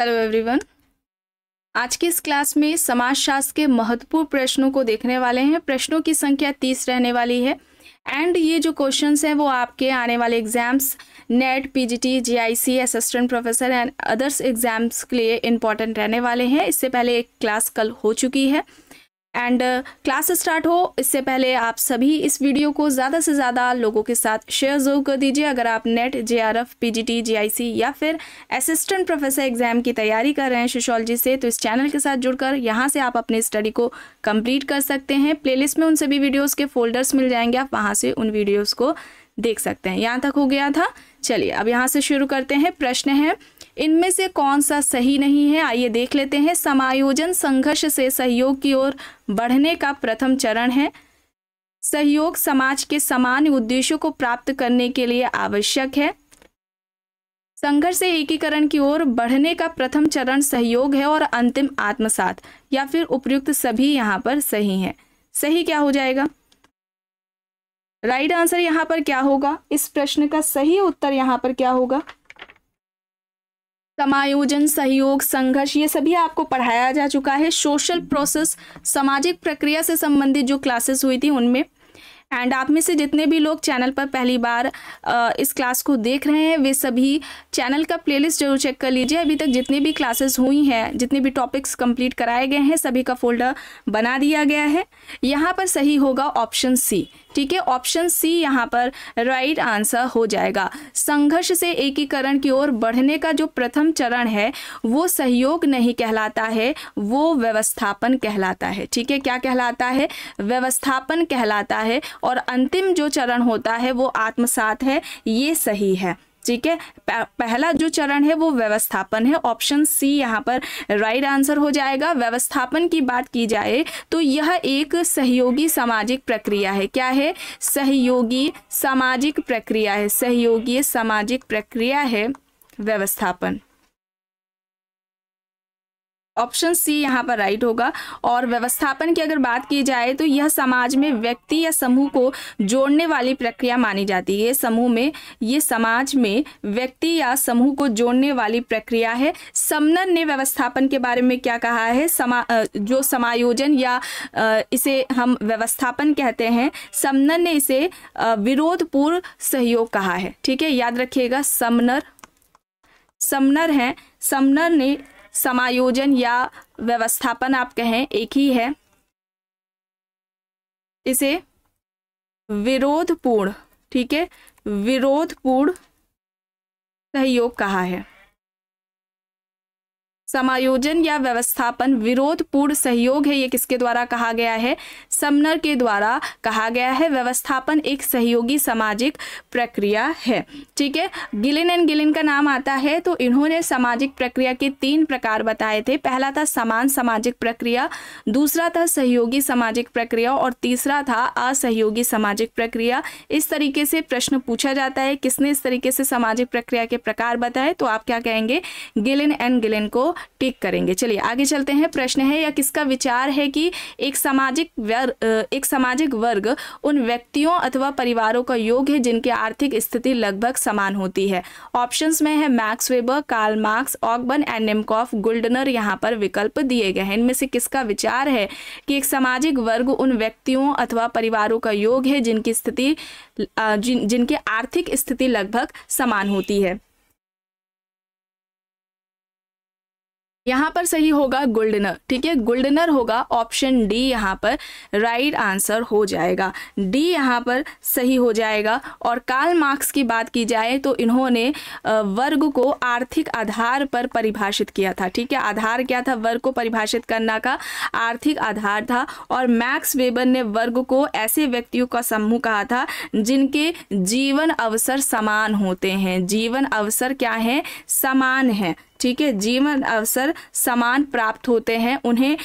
hello everyone आज की इस क्लास में समाजशास्त्र के महत्वपूर्ण प्रश्नों को देखने वाले हैं प्रश्नों की संख्या तीस रहने वाली है एंड ये जो क्वेश्चंस हैं वो आपके आने वाले exams NET PGT GIC assistant professor and others exams के लिए इम्पॉर्टेंट रहने वाले हैं इससे पहले एक क्लास कल हो चुकी है एंड क्लास स्टार्ट हो इससे पहले आप सभी इस वीडियो को ज़्यादा से ज़्यादा लोगों के साथ शेयर जरूर कर दीजिए अगर आप NET J R F P G T G I C या फिर असिस्टेंट प्रोफेसर एग्ज़ाम की तैयारी कर रहे हैं सोशोलॉजी से तो इस चैनल के साथ जुड़कर यहाँ से आप अपने स्टडी को कंप्लीट कर सकते हैं प्लेलिस्ट में उन सभी वीडियोज़ के फोल्डर्स मिल जाएंगे आप वहाँ से उन वीडियोज़ को देख सकते हैं यहाँ तक हो गया था चलिए अब यहाँ से शुरू करते हैं प्रश्न है इनमें से कौन सा सही नहीं है आइए देख लेते हैं समायोजन संघर्ष से सहयोग की ओर बढ़ने का प्रथम चरण है सहयोग समाज के समान उद्देश्यों को प्राप्त करने के लिए आवश्यक है संघर्ष से एकीकरण की ओर बढ़ने का प्रथम चरण सहयोग है और अंतिम आत्मसात या फिर उपयुक्त सभी यहाँ पर सही हैं सही क्या हो जाएगा राइट आंसर यहाँ पर क्या होगा इस प्रश्न का सही उत्तर यहाँ पर क्या होगा समायोजन सहयोग संघर्ष ये सभी आपको पढ़ाया जा चुका है सोशल प्रोसेस सामाजिक प्रक्रिया से संबंधित जो क्लासेस हुई थी उनमें एंड आप में से जितने भी लोग चैनल पर पहली बार इस क्लास को देख रहे हैं वे सभी चैनल का प्लेलिस्ट जरूर चेक कर लीजिए अभी तक जितनी भी क्लासेस हुई हैं जितने भी टॉपिक्स कंप्लीट कराए गए हैं सभी का फोल्डर बना दिया गया है यहाँ पर सही होगा ऑप्शन सी ठीक है ऑप्शन सी यहाँ पर राइट आंसर हो जाएगा संघर्ष से एकीकरण की ओर बढ़ने का जो प्रथम चरण है वो सहयोग नहीं कहलाता है वो व्यवस्थापन कहलाता है ठीक है क्या कहलाता है व्यवस्थापन कहलाता है और अंतिम जो चरण होता है वो आत्मसात है ये सही है ठीक है पहला जो चरण है वो व्यवस्थापन है ऑप्शन सी यहाँ पर राइट आंसर हो जाएगा व्यवस्थापन की बात की जाए तो यह एक सहयोगी सामाजिक प्रक्रिया है क्या है सहयोगी सामाजिक प्रक्रिया है सहयोगी सामाजिक प्रक्रिया है व्यवस्थापन ऑप्शन सी यहाँ पर राइट होगा और व्यवस्थापन की अगर बात की जाए तो यह समाज में व्यक्ति या समूह को जोड़ने वाली प्रक्रिया मानी जाती है समूह में ये समाज में व्यक्ति या समूह को जोड़ने वाली प्रक्रिया है समनर ने व्यवस्थापन के बारे में क्या कहा है समा जो समायोजन या इसे हम व्यवस्थापन कहते हैं समनर ने इसे पूर्व सहयोग कहा है ठीक है याद रखिएगा समनर समनर हैं समनर ने समायोजन या व्यवस्थापन आप कहें एक ही है इसे विरोधपूर्ण ठीक है विरोधपूर्ण सहयोग कहा है समायोजन या व्यवस्थापन विरोध पूर्ण सहयोग है ये किसके द्वारा कहा गया है समनर के द्वारा कहा गया है व्यवस्थापन एक सहयोगी सामाजिक प्रक्रिया है ठीक है गिलिन एंड गिलिन का नाम आता है तो इन्होंने सामाजिक प्रक्रिया के तीन प्रकार बताए थे पहला था समान सामाजिक प्रक्रिया दूसरा था सहयोगी सामाजिक प्रक्रिया और तीसरा था असहयोगी सामाजिक प्रक्रिया इस तरीके से प्रश्न पूछा जाता है किसने इस तरीके से सामाजिक प्रक्रिया के प्रकार बताए तो आप क्या कहेंगे गिलिन एंड गिलिन को टिक करेंगे चलिए आगे चलते हैं प्रश्न है या किसका विचार है कि एक सामाजिक वर्ग एक सामाजिक वर्ग उन व्यक्तियों अथवा परिवारों का योग है जिनकी आर्थिक स्थिति लगभग समान होती है ऑप्शन में है Max Weber Karl Marx Ogburn and Nimkoff Gouldner यहाँ पर विकल्प दिए गए हैं इनमें से किसका विचार है कि एक सामाजिक वर्ग उन व्यक्तियों अथवा परिवारों का योग है जिनकी स्थिति जिन जिनकी आर्थिक स्थिति लगभग समान होती है यहाँ पर सही होगा गुल्डनर ठीक है गुल्डनर होगा ऑप्शन डी यहाँ पर राइट right आंसर हो जाएगा डी यहाँ पर सही हो जाएगा और काल मार्क्स की बात की जाए तो इन्होंने वर्ग को आर्थिक आधार पर परिभाषित किया था ठीक है आधार क्या था वर्ग को परिभाषित करना का आर्थिक आधार था और मैक्स वेबर ने वर्ग को ऐसे व्यक्तियों का समूह कहा था जिनके जीवन अवसर समान होते हैं जीवन अवसर क्या है समान है ठीक है जीवन अवसर समान प्राप्त होते हैं उन्हें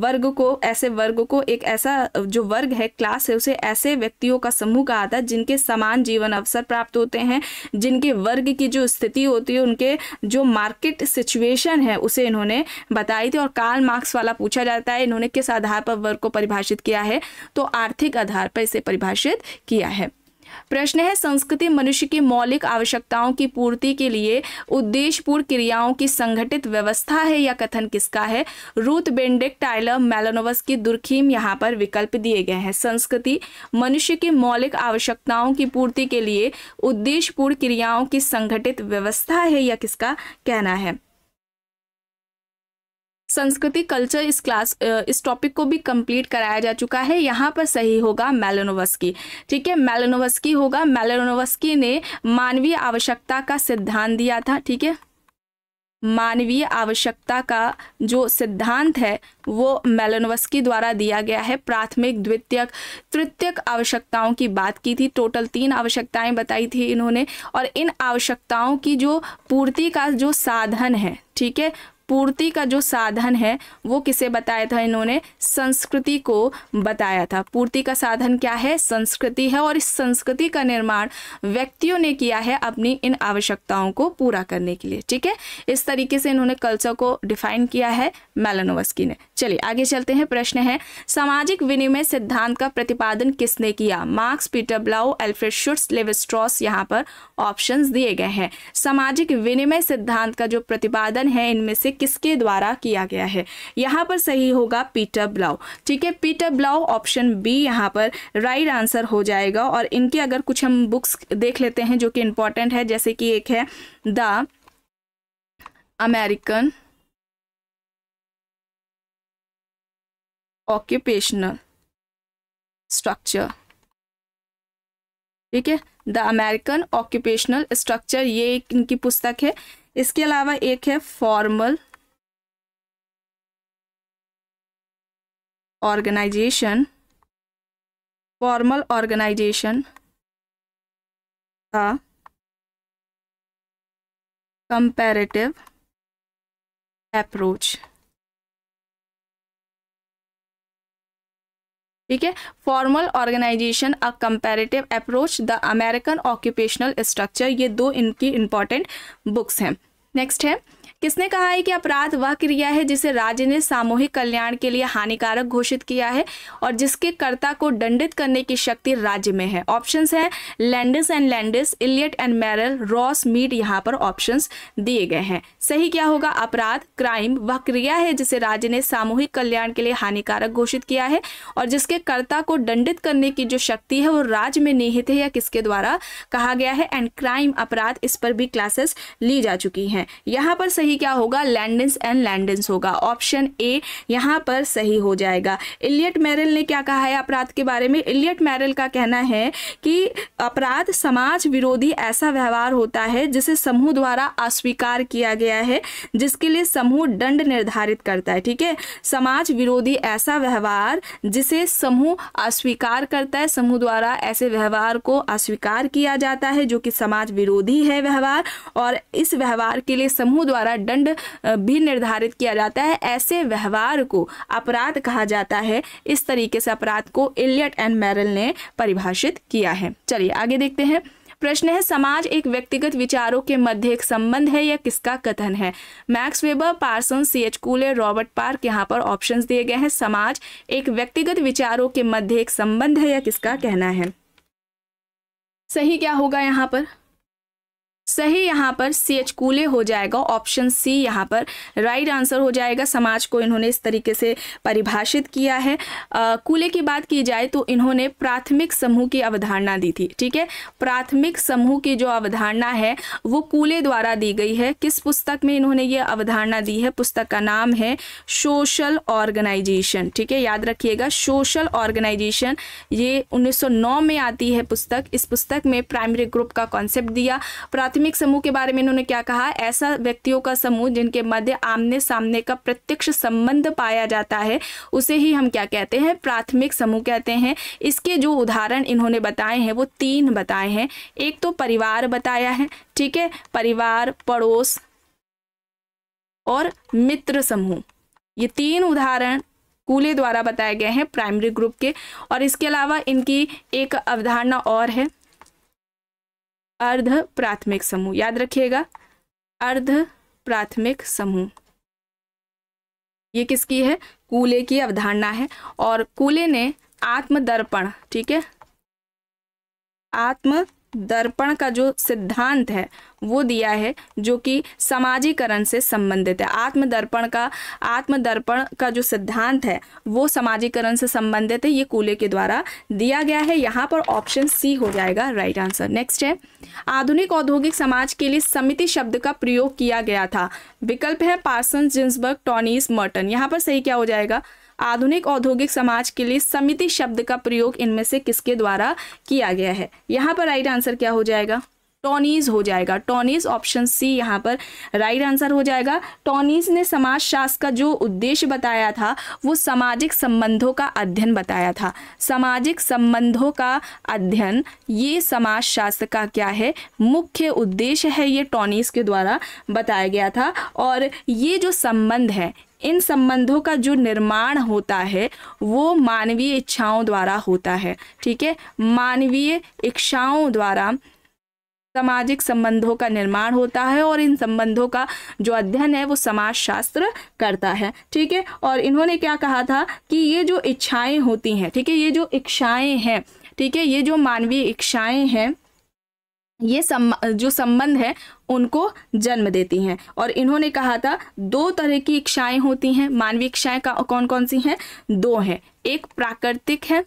वर्ग को ऐसे वर्ग को एक ऐसा जो वर्ग है क्लास है उसे ऐसे व्यक्तियों का समूह कहा था जिनके समान जीवन अवसर प्राप्त होते हैं जिनके वर्ग की जो स्थिति होती है उनके जो मार्केट सिचुएशन है उसे इन्होंने बताई थी और कार्ल मार्क्स वाला पूछा जाता है इन्होंने किस आधार पर वर्ग को परिभाषित किया है तो आर्थिक आधार पर इसे परिभाषित किया है प्रश्न है संस्कृति मनुष्य की मौलिक आवश्यकताओं की पूर्ति के लिए उद्देश्यपूर्ण क्रियाओं की संगठित व्यवस्था है या कथन किसका है रूथ बेंडिक टाइलर मेलोनोवस की दुर्खीम यहाँ पर विकल्प दिए गए हैं संस्कृति मनुष्य की मौलिक आवश्यकताओं की पूर्ति के लिए उद्देश्यपूर्ण क्रियाओं की संगठित व्यवस्था है या किसका कहना है संस्कृति कल्चर इस क्लास इस टॉपिक को भी कंप्लीट कराया जा चुका है यहाँ पर सही होगा मेलेनोवस्की ठीक है मेलेनोवस्की होगा मेलेनोवस्की ने मानवीय आवश्यकता का सिद्धांत दिया था ठीक है मानवीय आवश्यकता का जो सिद्धांत है वो मेलनवस्की द्वारा दिया गया है प्राथमिक द्वितीयक तृतीयक आवश्यकताओं की बात की थी टोटल तीन आवश्यकताएं बताई थी इन्होंने और इन आवश्यकताओं की जो पूर्ति का जो साधन है ठीक है पूर्ति का जो साधन है वो किसे बताया था इन्होंने संस्कृति को बताया था पूर्ति का साधन क्या है संस्कृति है और इस संस्कृति का निर्माण व्यक्तियों ने किया है अपनी इन आवश्यकताओं को पूरा करने के लिए ठीक है इस तरीके से इन्होंने कल्चर को डिफाइन किया है मेलानोवस्की ने चलिए आगे चलते हैं प्रश्न है सामाजिक विनिमय सिद्धांत का प्रतिपादन किसने किया Marx Peter Blau Alfred Schutz Levi Strauss यहाँ पर ऑप्शन दिए गए हैं सामाजिक विनिमय सिद्धांत का जो प्रतिपादन है इनमें से किसके द्वारा किया गया है यहाँ पर सही होगा पीटर ब्लाउ ठीक है पीटर ब्लाउ ऑप्शन बी यहाँ पर राइट आंसर हो जाएगा और इनके अगर कुछ हम बुक्स देख लेते हैं जो कि इम्पॉर्टेंट है जैसे कि एक है द अमेरिकन ऑक्यूपेशनल स्ट्रक्चर ठीक है द अमेरिकन ऑक्यूपेशनल स्ट्रक्चर ये इनकी पुस्तक है इसके अलावा एक है formal organization formal organization the comparative approach ठीक है formal organization a comparative approach the American occupational structure ये दो इनकी इंपॉर्टेंट बुक्स हैं नेक्स्ट है किसने कहा है कि अपराध वह क्रिया है जिसे राज्य ने सामूहिक कल्याण के लिए हानिकारक घोषित किया है और जिसके कर्ता को दंडित करने की शक्ति राज्य में है ऑप्शन है Landis and Landis Elliott and Merrill Ross Mead यहाँ पर ऑप्शन दिए गए हैं सही क्या होगा अपराध क्राइम वह क्रिया है जिसे राज्य ने सामूहिक कल्याण के लिए हानिकारक घोषित किया है और जिसके कर्ता को दंडित करने की जो शक्ति है वो राज्य में निहित है या किसके द्वारा कहा गया है एंड क्राइम अपराध इस पर भी क्लासेस ली जा चुकी हैं यहाँ पर सही ही क्या होगा लैंडेंस एंड लैंडेंस होगा ऑप्शन ए यहाँ पर सही हो जाएगा इलियट मैरल ने क्या कहा है अपराध के बारे में इलियट मैरल का कहना है कि अपराध समाज विरोधी ऐसा व्यवहार होता है जिसे समूह द्वारा अस्वीकार किया गया है जिसके लिए समूह दंड निर्धारित करता है ठीक है समाज विरोधी ऐसा व्यवहार जिसे समूह अस्वीकार करता है समूह द्वारा ऐसे व्यवहार को अस्वीकार किया जाता है जो कि समाज विरोधी है व्यवहार और इस व्यवहार के लिए समूह द्वारा दंड भी निर्धारित किया जाता है ऐसे व्यवहार को अपराध कहा जाता है इस तरीके से अपराध को इलियट एंड मैरल ने परिभाषित किया है चलिए आगे देखते हैं प्रश्न है समाज एक व्यक्तिगत विचारों के मध्य एक संबंध है या किसका कथन है Max Weber Parson C H Cooley Robert Park यहाँ पर ऑप्शंस दिए गए हैं समाज एक व्यक्तिगत विचारों के मध्य एक संबंध है या किसका कहना है सही क्या होगा यहाँ पर सही यहाँ पर सी एच कूले हो जाएगा ऑप्शन सी यहाँ पर राइट आंसर हो जाएगा समाज को इन्होंने इस तरीके से परिभाषित किया है आ, कूले की बात की जाए तो इन्होंने प्राथमिक समूह की अवधारणा दी थी ठीक है प्राथमिक समूह की जो अवधारणा है वो कूले द्वारा दी गई है किस पुस्तक में इन्होंने ये अवधारणा दी है पुस्तक का नाम है सोशल ऑर्गेनाइजेशन ठीक है याद रखिएगा सोशल ऑर्गेनाइजेशन ये उन्नीस में आती है पुस्तक इस पुस्तक में प्राइमरी ग्रुप का कॉन्सेप्ट दिया प्राथमिक प्राथमिक समूह के बारे में इन्होंने क्या कहा ऐसा व्यक्तियों का समूह जिनके मध्य आमने सामने का प्रत्यक्ष संबंध पाया जाता है उसे ही हम क्या कहते हैं प्राथमिक समूह कहते हैं इसके जो उदाहरण इन्होंने बताए हैं वो तीन बताए हैं एक तो परिवार बताया है ठीक है परिवार पड़ोस और मित्र समूह ये तीन उदाहरण कूले द्वारा बताए गए हैं प्राइमरी ग्रुप के और इसके अलावा इनकी एक अवधारणा और है अर्ध प्राथमिक समूह याद रखिएगा अर्ध प्राथमिक समूह ये किसकी है कूले की अवधारणा है और कूले ने आत्मदर्पण ठीक है आत्म दर्पण का जो सिद्धांत है वो दिया है जो कि समाजीकरण से संबंधित है आत्मदर्पण का आत्मदर्पण का जो सिद्धांत है वो समाजीकरण से संबंधित है ये कूले के द्वारा दिया गया है यहाँ पर ऑप्शन सी हो जाएगा राइट आंसर नेक्स्ट है आधुनिक औद्योगिक समाज के लिए समिति शब्द का प्रयोग किया गया था विकल्प है पार्सन जिन्सबर्ग टॉनीस मर्टन यहाँ पर सही क्या हो जाएगा आधुनिक औद्योगिक समाज के लिए समिति शब्द का प्रयोग इनमें से किसके द्वारा किया गया है यहाँ पर राइट आंसर क्या हो जाएगा टॉनीज हो जाएगा टॉनीज ऑप्शन सी यहाँ पर राइट आंसर हो जाएगा टॉनीज ने समाज शास्त्र का जो उद्देश्य बताया था वो सामाजिक संबंधों का अध्ययन बताया था सामाजिक संबंधों का अध्ययन ये समाज शास्त्र का क्या है मुख्य उद्देश्य है ये टॉनीज के द्वारा बताया गया था और ये जो संबंध है इन संबंधों का जो निर्माण होता है वो मानवीय इच्छाओं द्वारा होता है ठीक है मानवीय इच्छाओं द्वारा सामाजिक संबंधों का निर्माण होता है और इन संबंधों का जो अध्ययन है वो समाज शास्त्र करता है ठीक है और इन्होंने क्या कहा था कि ये जो इच्छाएं होती हैं ठीक है ये जो इच्छाएं हैं ठीक है ये जो मानवीय इच्छाएं हैं ये सम जो संबंध है उनको जन्म देती हैं और इन्होंने कहा था दो तरह की इच्छाएं होती हैं मानवीय इच्छाएं का कौन कौन सी हैं दो हैं एक प्राकृतिक है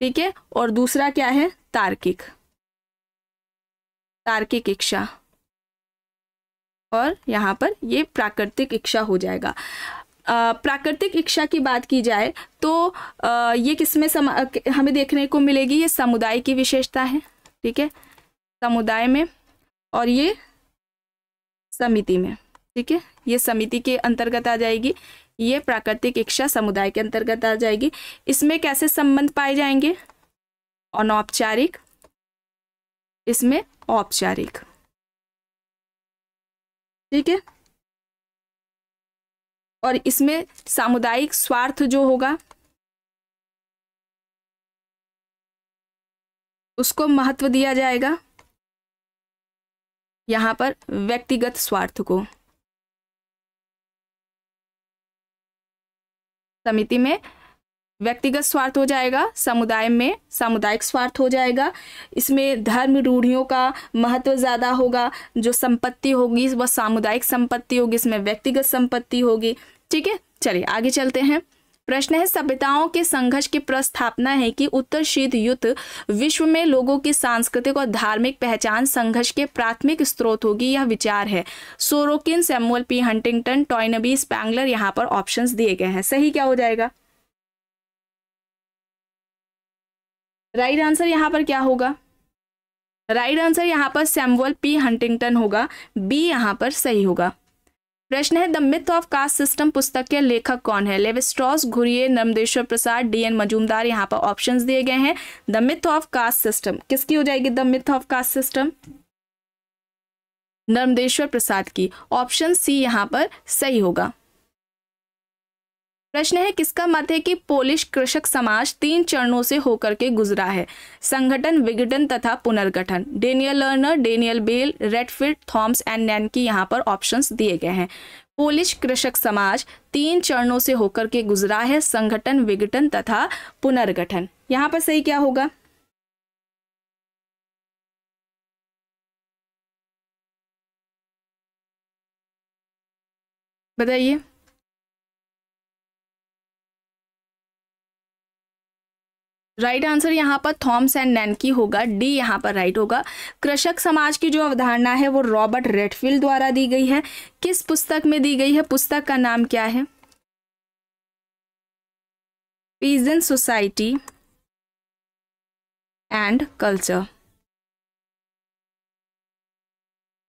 ठीक है और दूसरा क्या है तार्किक तार्किक इच्छा और यहाँ पर ये प्राकृतिक इच्छा हो जाएगा प्राकृतिक इच्छा की बात की जाए तो ये किसमें हमें देखने को मिलेगी ये समुदाय की विशेषता है ठीक है समुदाय में और ये समिति में ठीक है ये समिति के अंतर्गत आ जाएगी ये प्राकृतिक इच्छा समुदाय के अंतर्गत आ जाएगी इसमें कैसे संबंध पाए जाएंगे अनौपचारिक इसमें औपचारिक ठीक है और इसमें सामुदायिक स्वार्थ जो होगा उसको महत्व दिया जाएगा यहां पर व्यक्तिगत स्वार्थ को समिति में व्यक्तिगत स्वार्थ हो जाएगा समुदाय में सामुदायिक स्वार्थ हो जाएगा इसमें धर्म रूढ़ियों का महत्व ज़्यादा होगा जो संपत्ति होगी वह सामुदायिक संपत्ति होगी इसमें व्यक्तिगत संपत्ति होगी ठीक है चलिए आगे चलते हैं प्रश्न है सभ्यताओं के संघर्ष की प्रस्थापना है कि उत्तर शीत युद्ध विश्व में लोगों की सांस्कृतिक और धार्मिक पहचान संघर्ष के प्राथमिक स्रोत होगी यह विचार है Sorokin Samuel P Huntington Toynbee Spengler यहाँ पर ऑप्शंस दिए गए हैं सही क्या हो जाएगा राइट आंसर यहाँ पर क्या होगा राइट right आंसर यहाँ पर सैमुअल पी हंटिंगटन होगा बी यहाँ पर सही होगा प्रश्न है the myth of caste system पुस्तक के लेखक कौन है लेविस्ट्रॉस घुरिये नर्मदेश्वर प्रसाद डीएन मजूमदार यहाँ पर ऑप्शंस दिए गए हैं the myth of caste system किसकी हो जाएगी the myth of caste system Narmadeshwar Prasad की ऑप्शन सी यहाँ पर सही होगा प्रश्न है किसका मत है कि पोलिश कृषक समाज तीन चरणों से होकर के गुजरा है संगठन विघटन तथा पुनर्गठन Daniel Lerner Daniel Bell Redfield Thomas and नैन की यहाँ पर ऑप्शंस दिए गए हैं पोलिश कृषक समाज तीन चरणों से होकर के गुजरा है संगठन विघटन तथा पुनर्गठन यहाँ पर सही क्या होगा बताइए राइट आंसर यहाँ पर थॉम्स एंड नैनकी होगा डी यहाँ पर राइट होगा कृषक समाज की जो अवधारणा है वो रॉबर्ट रेडफील्ड द्वारा दी गई है किस पुस्तक में दी गई है पुस्तक का नाम क्या है पीजन सोसाइटी एंड कल्चर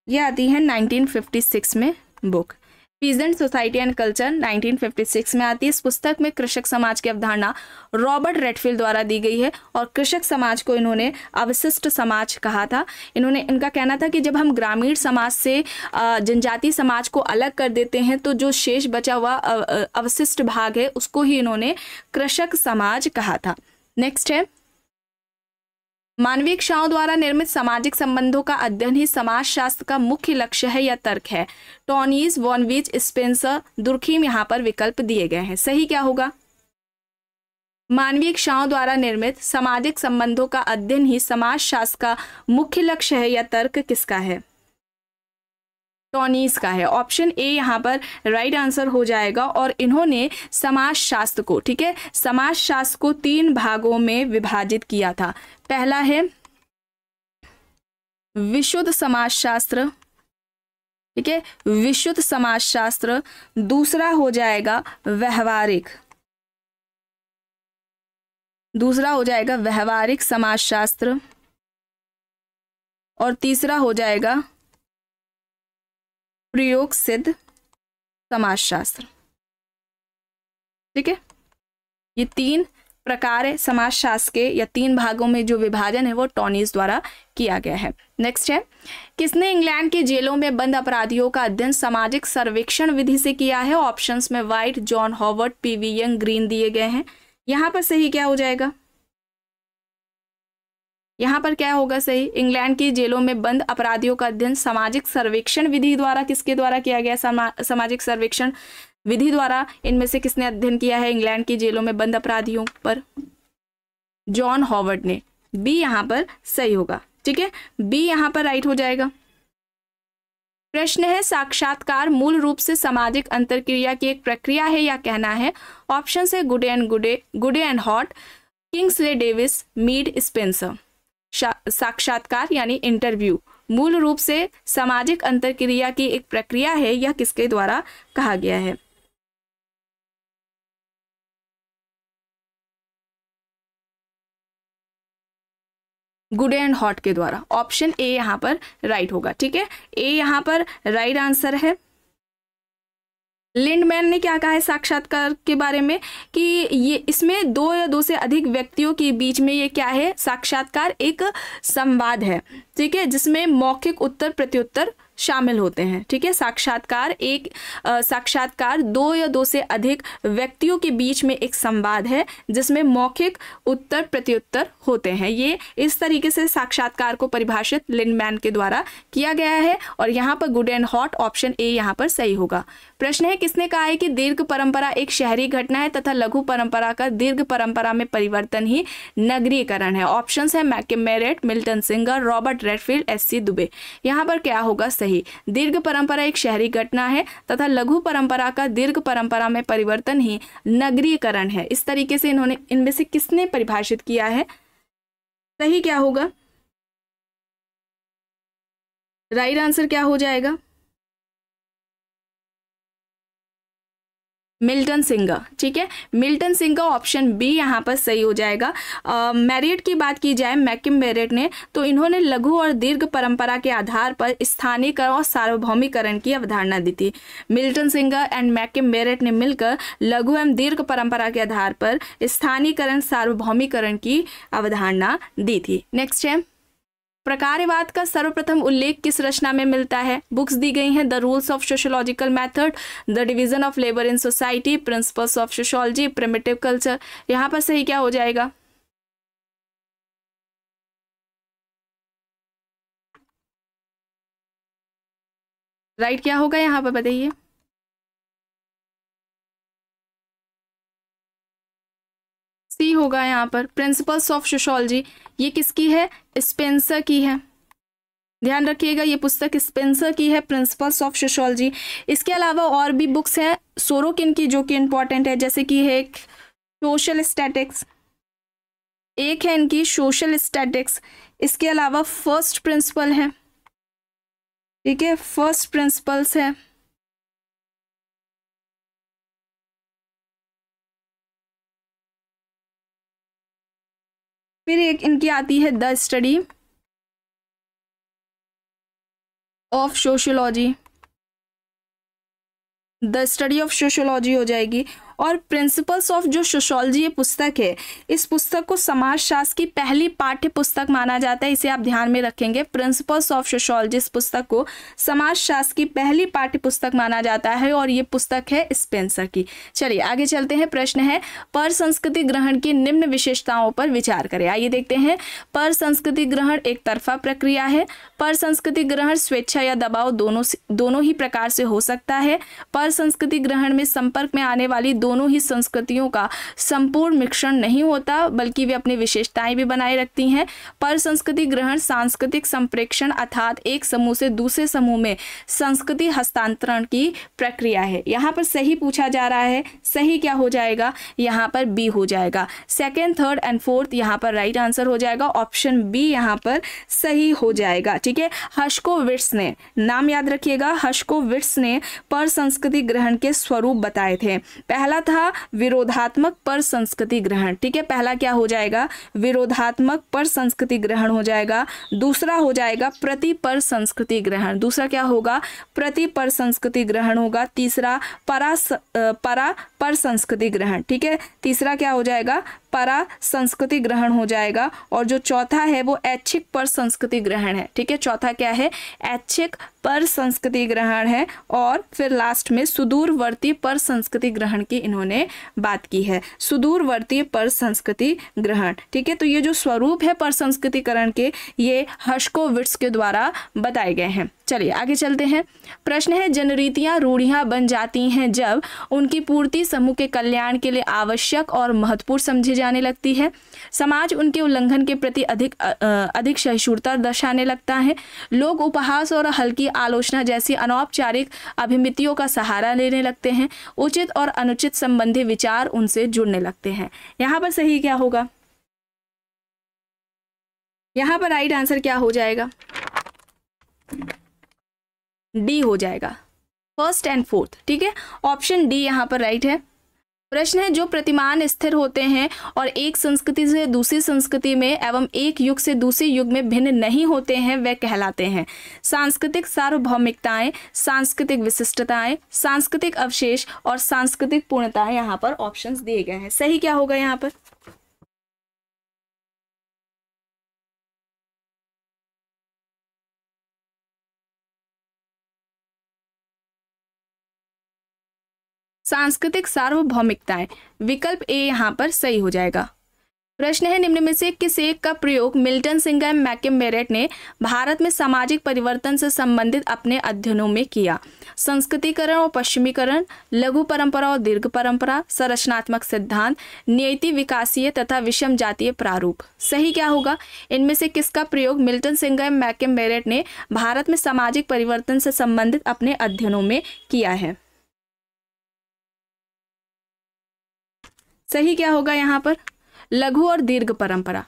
ये आती है 1956 में book peasant society and culture 1956 में आती है इस पुस्तक में कृषक समाज की अवधारणा रॉबर्ट रेडफील्ड द्वारा दी गई है और कृषक समाज को इन्होंने अवशिष्ट समाज कहा था इन्होंने इनका कहना था कि जब हम ग्रामीण समाज से जनजाति समाज को अलग कर देते हैं तो जो शेष बचा हुआ अवशिष्ट भाग है उसको ही इन्होंने कृषक समाज कहा था नेक्स्ट है मानवीय कक्षाओं द्वारा निर्मित सामाजिक संबंधों का अध्ययन ही समाज शास्त्र का मुख्य लक्ष्य है या तर्क है टॉनीज वॉनविच स्पेंसर दुर्खीम यहाँ पर विकल्प दिए गए हैं सही क्या होगा मानवीय कक्षाओं द्वारा निर्मित सामाजिक संबंधों का अध्ययन ही समाज शास्त्र का मुख्य लक्ष्य है या तर्क किसका है टॉनीस का है ऑप्शन ए यहाँ पर राइट आंसर हो जाएगा और इन्होंने समाज शास्त्र को ठीक है समाज शास्त्र को तीन भागों में विभाजित किया था पहला है विशुद्ध समाजशास्त्र ठीक है विशुद्ध समाजशास्त्र दूसरा हो जाएगा व्यवहारिक दूसरा हो जाएगा व्यवहारिक समाजशास्त्र और तीसरा हो जाएगा प्रयोग सिद्ध समाजशास्त्र ठीक है ये तीन प्रकार है समाजशास्त्र के या तीन भागों में जो विभाजन है वो टॉनिस द्वारा किया गया है नेक्स्ट है किसने इंग्लैंड की जेलों में बंद अपराधियों का अध्ययन सामाजिक सर्वेक्षण विधि से किया है ऑप्शंस में White John Howard P V Young Green दिए गए हैं यहाँ पर सही क्या हो जाएगा यहाँ पर क्या होगा सही इंग्लैंड की जेलों में बंद अपराधियों का अध्ययन सामाजिक सर्वेक्षण विधि द्वारा किसके द्वारा किया गया समा, सामाजिक सर्वेक्षण विधि द्वारा इनमें से किसने अध्ययन किया है इंग्लैंड की जेलों में बंद अपराधियों पर जॉन हॉवर्ड ने बी यहाँ पर सही होगा ठीक है बी यहाँ पर राइट हो जाएगा प्रश्न है साक्षात्कार मूल रूप से सामाजिक अंतरक्रिया की एक प्रक्रिया है या कहना है ऑप्शन है गुडे and Goode Goode and Hatt Kingsley Davis Mead Spencer साक्षात्कार यानी इंटरव्यू मूल रूप से सामाजिक अंतर क्रिया की एक प्रक्रिया है यह किसके द्वारा कहा गया है गुड एंड हॉट के द्वारा ऑप्शन ए यहां पर राइट होगा ठीक है ए यहां पर राइट आंसर है लिंडमैन ने क्या कहा है साक्षात्कार के बारे में कि ये इसमें दो या दो से अधिक व्यक्तियों के बीच में ये क्या है साक्षात्कार एक संवाद है ठीक है जिसमें मौखिक उत्तर प्रत्युत्तर शामिल होते हैं ठीक है साक्षात्कार एक साक्षात्कार दो या दो से अधिक व्यक्तियों के बीच में एक संवाद है जिसमें मौखिक उत्तर प्रत्युत्तर होते हैं ये इस तरीके से साक्षात्कार को परिभाषित लिनमैन के द्वारा किया गया है और यहाँ पर Goode and Hatt option A यहाँ पर सही होगा प्रश्न है किसने कहा है कि दीर्घ परंपरा एक शहरी घटना है तथा लघु परंपरा का दीर्घ परंपरा में परिवर्तन ही नगरीकरण है ऑप्शन है McKim Marriott Milton Singer Robert Redfield S C Dube यहाँ पर क्या होगा सही रही दीर्घ परंपरा एक शहरी घटना है तथा लघु परंपरा का दीर्घ परंपरा में परिवर्तन ही नगरीकरण है इस तरीके से इन्होंने इनमें से किसने परिभाषित किया है सही क्या होगा राइट आंसर क्या हो जाएगा मिल्टन सिंगा ठीक है मिल्टन सिंगा ऑप्शन बी यहाँ पर सही हो जाएगा मैरियट की बात की जाए मैकिम मेरिट ने तो इन्होंने लघु और दीर्घ परंपरा के आधार पर स्थानीयकरण और सार्वभौमिकरण की अवधारणा दी थी मिल्टन सिंगा एंड मैकिम मेरिट ने मिलकर लघु एवं दीर्घ परंपरा के आधार पर स्थानीयकरण सार्वभौमिकरण की अवधारणा दी थी नेक्स्ट है प्रकारवाद का सर्वप्रथम उल्लेख किस रचना में मिलता है बुक्स दी गई हैं the rules of sociological method the division of labour in society principles of sociology primitive culture यहाँ पर सही क्या हो जाएगा राइट right, क्या होगा यहाँ पर बताइए सी होगा यहाँ पर प्रिंसिपल्स ऑफ सोशोलॉजी ये किसकी है स्पेंसर की है ध्यान रखिएगा ये पुस्तक स्पेंसर की है प्रिंसिपल्स ऑफ सोशोलॉजी इसके अलावा और भी बुक्स हैं सोरोकिन की जो कि इम्पॉर्टेंट है जैसे कि है एक सोशल स्टैटिक्स एक है इनकी सोशल स्टैटिक्स इसके अलावा फर्स्ट प्रिंसिपल है ठीक है फर्स्ट प्रिंसिपल्स है फिर एक इनकी आती है the study of sociology the study of sociology हो जाएगी और प्रिंसिपल्स ऑफ जो सोशोलॉजी ये पुस्तक है इस पुस्तक को समाजशास्त्र की पहली पाठ्य पुस्तक माना जाता है इसे आप ध्यान में रखेंगे प्रिंसिपल्स ऑफ सोशोलॉजी इस पुस्तक को समाजशास्त्र की पहली पाठ्य पुस्तक माना जाता है और ये पुस्तक है स्पेंसर की चलिए आगे चलते हैं प्रश्न है पर संस्कृति ग्रहण की निम्न विशेषताओं पर विचार करें आइए देखते हैं पर संस्कृति ग्रहण एक तरफा प्रक्रिया है पर संस्कृति ग्रहण स्वेच्छा या दबाव दोनों दोनों ही प्रकार से हो सकता है पर संस्कृति ग्रहण में संपर्क में आने वाली दोनों दोनों ही संस्कृतियों का संपूर्ण मिश्रण नहीं होता बल्कि वे अपनी विशेषताएं भी बनाए रखती हैं पर संस्कृति ग्रहण सांस्कृतिक संप्रेक्षण अर्थात एक समूह से दूसरे समूह में संस्कृति हस्तांतरण की प्रक्रिया है यहाँ पर सही पूछा जा रहा है सही क्या हो जाएगा यहाँ पर बी हो जाएगा सेकेंड थर्ड एंड फोर्थ यहाँ पर राइट आंसर हो जाएगा ऑप्शन बी यहाँ पर सही हो जाएगा ठीक है हर्षको विट्स ने नाम याद रखिएगा हर्षको विट्स ने पर संस्कृति ग्रहण के स्वरूप बताए थे पहला पहला था विरोधात्मक पर संस्कृति ग्रहण ठीक है पहला क्या हो जाएगा विरोधात्मक पर संस्कृति ग्रहण हो जाएगा दूसरा हो जाएगा प्रति पर संस्कृति ग्रहण दूसरा क्या होगा प्रति पर संस्कृति ग्रहण होगा तीसरा परा परा पर संस्कृति ग्रहण ठीक है तीसरा क्या हो जाएगा परा संस्कृति ग्रहण हो जाएगा और जो चौथा है वो ऐच्छिक पर संस्कृति ग्रहण है ठीक है चौथा क्या है ऐच्छिक पर संस्कृति ग्रहण है और फिर लास्ट में सुदूरवर्ती पर संस्कृति ग्रहण की इन्होंने बात की है सुदूरवर्ती पर संस्कृति ग्रहण ठीक है तो ये जो स्वरूप है पर संस्कृतिकरण के ये हर्षकोविट्स के द्वारा बताए गए हैं चलिए आगे चलते हैं प्रश्न है जनरीतियाँ रूढ़ियाँ बन जाती हैं जब उनकी पूर्ति समूह के कल्याण के लिए आवश्यक और महत्वपूर्ण समझी जाने लगती है समाज उनके उल्लंघन के प्रति अधिक अधिक सहिष्णुता दर्शाने लगता है लोग उपहास और हल्की आलोचना जैसी अनौपचारिक अभिमितियों का सहारा लेने लगते हैं उचित और अनुचित संबंधी विचार उनसे जुड़ने लगते हैं यहाँ पर सही क्या होगा यहाँ पर राइट आंसर क्या हो जाएगा डी हो जाएगा फर्स्ट एंड फोर्थ ठीक है ऑप्शन डी यहाँ पर राइट है प्रश्न है जो प्रतिमान स्थिर होते हैं और एक संस्कृति से दूसरी संस्कृति में एवं एक युग से दूसरे युग में भिन्न नहीं होते हैं वे कहलाते हैं सांस्कृतिक सार्वभौमिकताएं सांस्कृतिक विशिष्टताएं सांस्कृतिक अवशेष और सांस्कृतिक पूर्णताएं यहाँ पर ऑप्शंस दिए गए हैं सही क्या होगा यहाँ पर सांस्कृतिक सार्वभौमिकताएं विकल्प ए यहाँ पर सही हो जाएगा प्रश्न है निम्न में से किस एक का प्रयोग मिल्टन सिंह एंड मेरेट ने भारत में सामाजिक परिवर्तन से संबंधित अपने अध्ययनों में किया संस्कृतिकरण और पश्चिमीकरण लघु परंपरा और दीर्घ परंपरा संरचनात्मक सिद्धांत नियति विकासीय तथा विषम जातीय प्रारूप सही क्या होगा इनमें से किसका प्रयोग मिल्टन सिंह मैकेम मेरेट ने भारत में सामाजिक परिवर्तन से संबंधित अपने अध्ययनों में किया है सही क्या होगा यहाँ पर लघु और दीर्घ परंपरा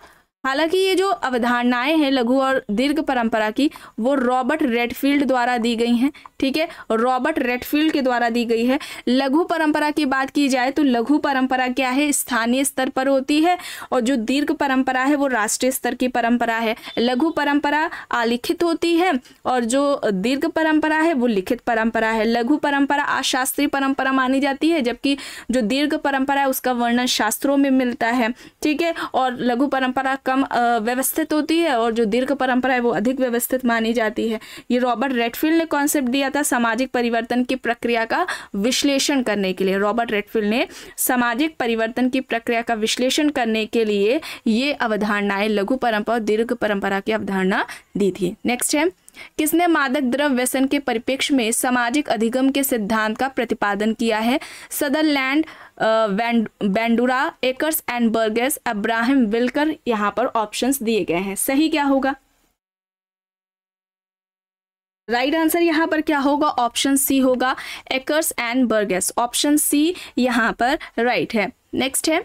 हालांकि ये जो अवधारणाएं हैं लघु और दीर्घ परंपरा की वो रॉबर्ट रेडफील्ड द्वारा दी गई हैं ठीक है रॉबर्ट रेडफील्ड के द्वारा दी गई है लघु परंपरा की बात की जाए तो लघु परंपरा क्या है स्थानीय स्तर पर होती है और जो दीर्घ परंपरा है वो राष्ट्रीय स्तर की परंपरा है लघु परंपरा अलिखित होती है और जो दीर्घ परंपरा है वो लिखित परंपरा है लघु परंपरा अशास्त्रीय परंपरा मानी जाती है जबकि जो दीर्घ परंपरा है उसका वर्णन शास्त्रों में मिलता है ठीक है और लघु परंपरा कम व्यवस्थित होती है और जो दीर्घ परंपरा है वो अधिक व्यवस्थित मानी जाती है ये रॉबर्ट रेडफील्ड ने कॉन्सेप्ट दिया था सामाजिक परिवर्तन की प्रक्रिया का विश्लेषण करने के लिए रॉबर्ट रेडफिल्ड ने सामाजिक परिवर्तन की प्रक्रिया का विश्लेषण करने के लिए ये अवधारणाएं लघु परंपरा और दीर्घ परंपरा की अवधारणा दी थी नेक्स्ट है किसने मादक द्रव्य व्यसन के परिपेक्ष में सामाजिक अधिगम के सिद्धांत का प्रतिपादन किया है Sutherland Bandura Akers and Burgess Abraham Wilker यहाँ पर ऑप्शंस दिए गए हैं सही क्या होगा राइट आंसर यहाँ पर क्या होगा ऑप्शन सी होगा Akers and Burgess option C यहाँ पर राइट right है नेक्स्ट है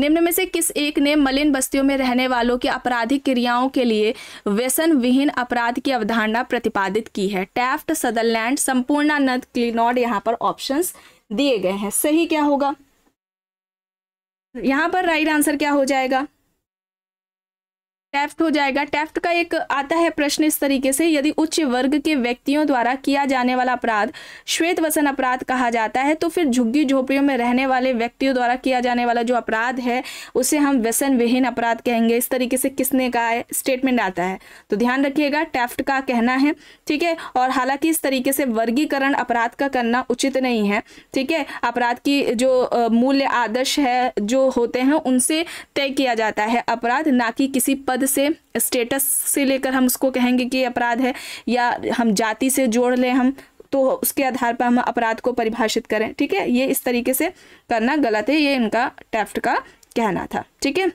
निम्न में से किस एक ने मलिन बस्तियों में रहने वालों की आपराधिक क्रियाओं के लिए व्यसन विहीन अपराध की अवधारणा प्रतिपादित की है टैफ्ट सदरलैंड संपूर्णानंद क्लिनॉड यहाँ पर ऑप्शन दिए गए हैं सही क्या होगा यहाँ पर राइट आंसर क्या हो जाएगा टेफ्ट हो जाएगा टेफ्ट का एक आता है प्रश्न इस तरीके से यदि उच्च वर्ग के व्यक्तियों द्वारा किया जाने वाला अपराध श्वेत वसन अपराध कहा जाता है तो फिर झुग्गी झोपड़ियों में रहने वाले व्यक्तियों द्वारा किया जाने वाला जो अपराध है उसे हम व्यसन विहीन अपराध कहेंगे इस तरीके से किसने का स्टेटमेंट आता है तो ध्यान रखिएगा टेफ्ट का कहना है ठीक है और हालांकि इस तरीके से वर्गीकरण अपराध का करना उचित नहीं है ठीक है अपराध की जो मूल्य आदर्श है जो होते हैं उनसे तय किया जाता है अपराध ना कि किसी पद पद से स्टेटस से लेकर हम उसको कहेंगे कि अपराध है या हम जाति से जोड़ लें हम तो उसके आधार पर हम अपराध को परिभाषित करें ठीक है ये इस तरीके से करना गलत है ये इनका टेफ्ट का कहना था ठीक है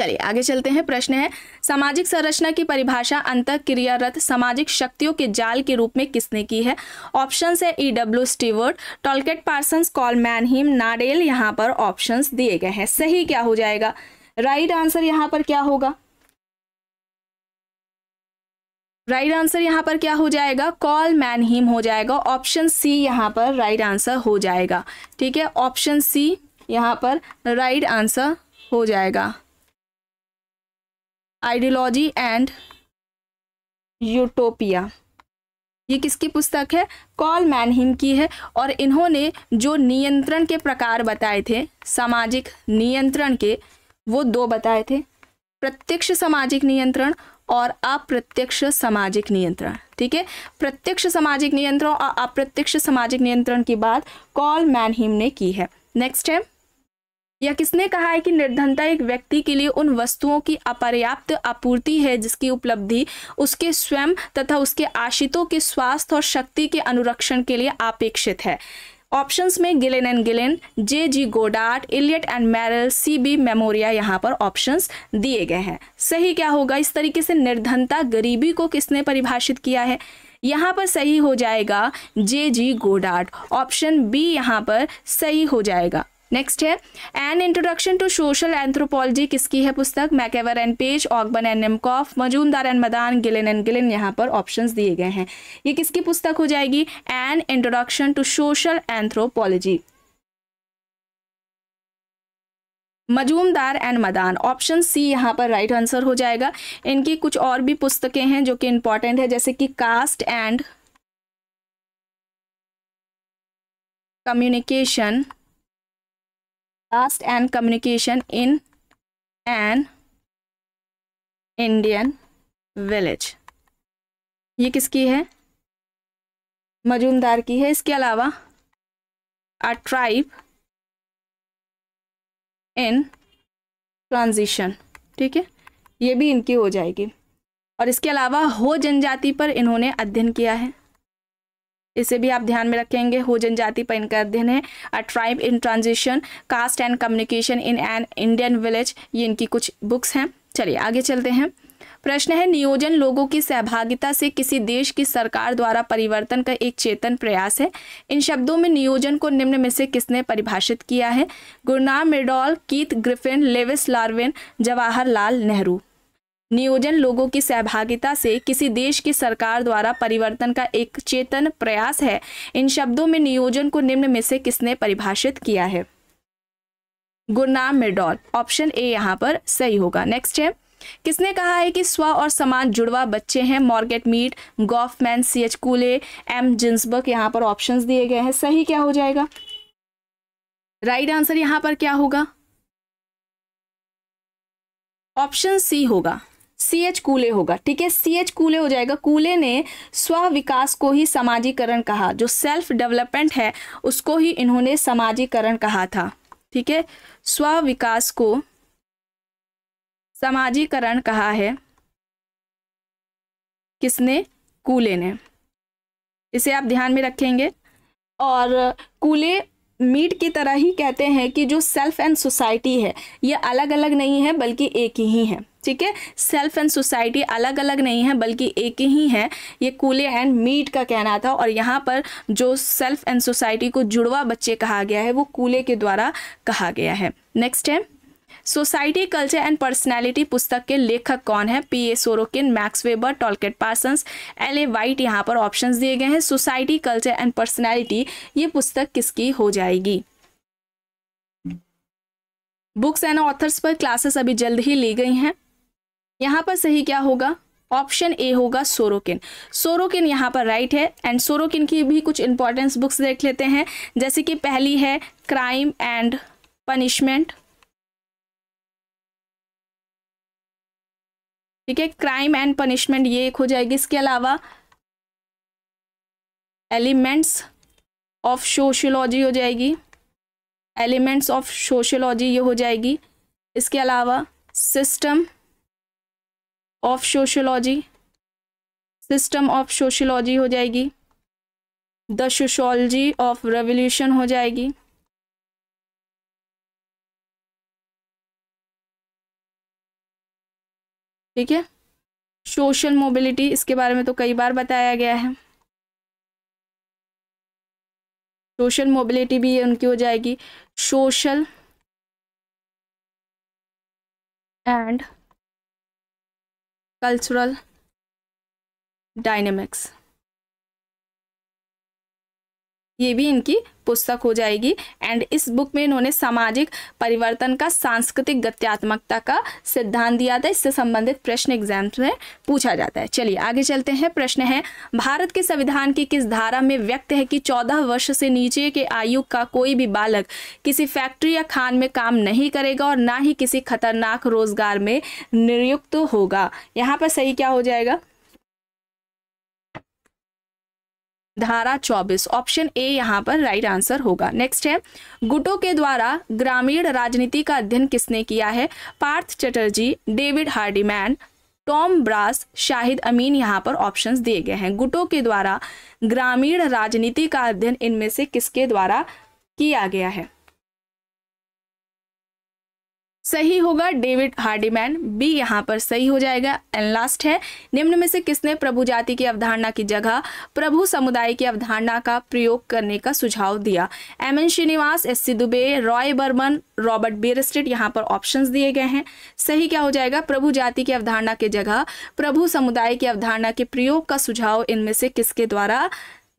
चलिए आगे चलते हैं प्रश्न है सामाजिक संरचना की परिभाषा अंत क्रियारत सामाजिक शक्तियों के जाल के रूप में किसने की है ऑप्शन है E W Steward Talcott Parson Karl Mannheim Nadel यहाँ पर ऑप्शन दिए गए हैं सही क्या हो जाएगा राइट आंसर यहां पर क्या होगा राइट आंसर यहां पर क्या हो जाएगा कॉल मैन हीम हो जाएगा ऑप्शन सी यहाँ पर राइट आंसर हो जाएगा ठीक है ऑप्शन सी यहाँ पर राइट आंसर हो जाएगा आइडियोलॉजी एंड यूटोपिया ये किसकी पुस्तक है कॉल मैनहिम की है और इन्होंने जो नियंत्रण के प्रकार बताए थे सामाजिक नियंत्रण के वो दो बताए थे प्रत्यक्ष सामाजिक नियंत्रण और अप्रत्यक्ष सामाजिक नियंत्रण ठीक है प्रत्यक्ष सामाजिक नियंत्रण और अप्रत्यक्ष सामाजिक नियंत्रण की बात कॉल मैनहिम ने की है नेक्स्ट है या किसने कहा है कि निर्धनता एक व्यक्ति के लिए उन वस्तुओं की अपर्याप्त आपूर्ति है जिसकी उपलब्धि उसके स्वयं तथा उसके आश्रितों के स्वास्थ्य और शक्ति के अनुरक्षण के लिए अपेक्षित है ऑप्शंस में Gillin and Gillin J G Goddard Elliott and Merrill C B Mamoria यहाँ पर ऑप्शंस दिए गए हैं सही क्या होगा इस तरीके से निर्धनता गरीबी को किसने परिभाषित किया है यहाँ पर सही हो जाएगा जे जी गोडार्ट ऑप्शन बी यहाँ पर सही हो जाएगा नेक्स्ट है an introduction to social anthropology किसकी है पुस्तक MacIver and Page Ogburn and Nimkoff Majumdar and Madan Gillin and Gillin यहाँ पर ऑप्शन दिए गए हैं ये किसकी पुस्तक हो जाएगी an introduction to social anthropology Majumdar and Madan option C यहाँ पर राइट right आंसर हो जाएगा इनकी कुछ और भी पुस्तकें हैं जो कि इंपॉर्टेंट है जैसे कि caste and communication trust and communication in an Indian village ये किसकी है मजूमदार की है इसके अलावा अ ट्राइब इन ट्रांजिशन ठीक है ये भी इनकी हो जाएगी और इसके अलावा हो जनजाति पर इन्होंने अध्ययन किया है इसे भी आप ध्यान में रखेंगे हो जनजाति पर इनका अध्ययन है a tribe in transition caste and communication in an Indian village ये इनकी कुछ बुक्स हैं चलिए आगे चलते हैं प्रश्न है नियोजन लोगों की सहभागिता से किसी देश की सरकार द्वारा परिवर्तन का एक चेतन प्रयास है इन शब्दों में नियोजन को निम्न में से किसने परिभाषित किया है गुरनाम Myrdal Keith Griffin Lewis Lorwin Jawaharlal Nehru नियोजन लोगों की सहभागिता से किसी देश की सरकार द्वारा परिवर्तन का एक चेतन प्रयास है इन शब्दों में नियोजन को निम्न में से किसने परिभाषित किया है गुरनाम मिडॉल ऑप्शन ए यहाँ पर सही होगा नेक्स्ट है किसने कहा है कि स्व और समान जुड़वा बच्चे हैं Margaret Mead Goffman C H Cooley M Ginsberg यहाँ पर ऑप्शन दिए गए हैं सही क्या हो जाएगा राइट आंसर यहाँ पर क्या होगा ऑप्शन सी होगा सी एच कूले होगा ठीक है सी एच कूले हो जाएगा कूले ने स्व विकास को ही समाजीकरण कहा जो सेल्फ डेवलपमेंट है उसको ही इन्होंने समाजीकरण कहा था ठीक है स्व विकास को समाजीकरण कहा है किसने कूले ने इसे आप ध्यान में रखेंगे और कूले मीट की तरह ही कहते हैं कि जो सेल्फ एंड सोसाइटी है ये अलग अलग नहीं है बल्कि एक ही है ठीक है सेल्फ एंड सोसाइटी अलग अलग नहीं है बल्कि एक ही है ये कूले एंड मीट का कहना था और यहाँ पर जो सेल्फ एंड सोसाइटी को जुड़वा बच्चे कहा गया है वो कूले के द्वारा कहा गया है नेक्स्ट है सोसाइटी कल्चर एंड पर्सनैलिटी पुस्तक के लेखक कौन है P A Sorokin Max Weber Talcott Parsons L A White यहाँ पर ऑप्शंस दिए गए हैं सोसाइटी कल्चर एंड पर्सनैलिटी ये पुस्तक किसकी हो जाएगी बुक्स एंड ऑथर्स पर क्लासेस अभी जल्द ही ली गई हैं यहाँ पर सही क्या होगा ऑप्शन ए होगा सोरोकिन सोरोकिन यहाँ पर राइट है एंड सोरोकिन की भी कुछ इंपॉर्टेंस बुक्स देख लेते हैं जैसे कि पहली है क्राइम एंड पनिशमेंट ठीक है क्राइम एंड पनिशमेंट ये एक हो जाएगी इसके अलावा एलिमेंट्स ऑफ सोशियोलॉजी हो जाएगी एलिमेंट्स ऑफ सोशियोलॉजी ये हो जाएगी इसके अलावा system of sociology system of sociology हो जाएगी द सोशोलॉजी ऑफ रेवोल्यूशन हो जाएगी ठीक है सोशल मोबिलिटी इसके बारे में तो कई बार बताया गया है सोशल मोबिलिटी भी उनकी हो जाएगी सोशल एंड cultural dynamics ये भी इनकी पुस्तक हो जाएगी एंड इस बुक में इन्होंने सामाजिक परिवर्तन का सांस्कृतिक गत्यात्मकता का सिद्धांत दिया था इससे संबंधित प्रश्न एग्जाम में पूछा जाता है चलिए आगे चलते हैं प्रश्न है भारत के संविधान की किस धारा में व्यक्त है कि चौदह वर्ष से नीचे के आयु का कोई भी बालक किसी फैक्ट्री या खान में काम नहीं करेगा और ना ही किसी खतरनाक रोजगार में नियुक्त होगा यहाँ पर सही क्या हो जाएगा धारा 24 ऑप्शन ए यहाँ पर राइट आंसर होगा नेक्स्ट है गुटों के द्वारा ग्रामीण राजनीति का अध्ययन किसने किया है Partha Chatterjee David Hardiman Tom Brass Shahid Amin यहाँ पर ऑप्शंस दिए गए हैं गुटों के द्वारा ग्रामीण राजनीति का अध्ययन इनमें से किसके द्वारा किया गया है सही होगा डेविड हार्डीमैन बी यहाँ पर सही हो जाएगा एंड लास्ट है निम्न में से किसने प्रभु जाति की अवधारणा की जगह प्रभु समुदाय की अवधारणा का प्रयोग करने का सुझाव दिया M N Srinivas S C Dube Roy Burman Robert Bierstedt यहाँ पर ऑप्शंस दिए गए हैं सही क्या हो जाएगा प्रभु जाति की अवधारणा की जगह प्रभु समुदाय की अवधारणा के प्रयोग का सुझाव इनमें से किसके द्वारा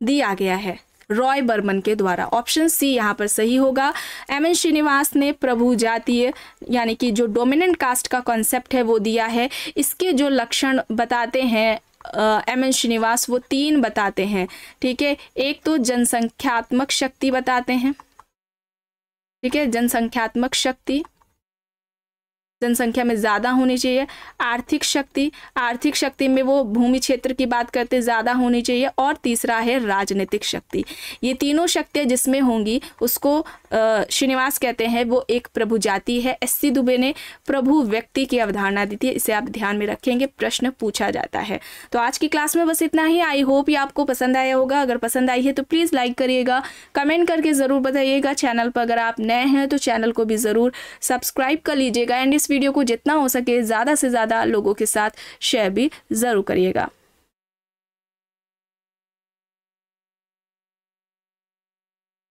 दिया गया है रॉय बर्मन के द्वारा ऑप्शन सी यहाँ पर सही होगा एम एन श्रीनिवास ने प्रभु जातीय यानी कि जो डोमिनेंट कास्ट का कॉन्सेप्ट है वो दिया है इसके जो लक्षण बताते हैं एम एन श्रीनिवास वो तीन बताते हैं ठीक है एक तो जनसंख्यात्मक शक्ति बताते हैं ठीक है जनसंख्यात्मक शक्ति जनसंख्या में ज़्यादा होनी चाहिए आर्थिक शक्ति आर्थिक शक्ति में वो भूमि क्षेत्र की बात करते ज़्यादा होनी चाहिए और तीसरा है राजनीतिक शक्ति ये तीनों शक्तियाँ जिसमें होंगी उसको श्रीनिवास कहते हैं वो एक प्रभु जाति है एस सी दुबे ने प्रभु व्यक्ति की अवधारणा दी थी इसे आप ध्यान में रखेंगे प्रश्न पूछा जाता है तो आज की क्लास में बस इतना ही आई होप ये आपको पसंद आया होगा अगर पसंद आई है तो प्लीज़ लाइक करिएगा कमेंट करके ज़रूर बताइएगा चैनल पर अगर आप नए हैं तो चैनल को भी ज़रूर सब्सक्राइब कर लीजिएगा एंड इस वीडियो को जितना हो सके ज़्यादा से ज़्यादा लोगों के साथ शेयर भी ज़रूर करिएगा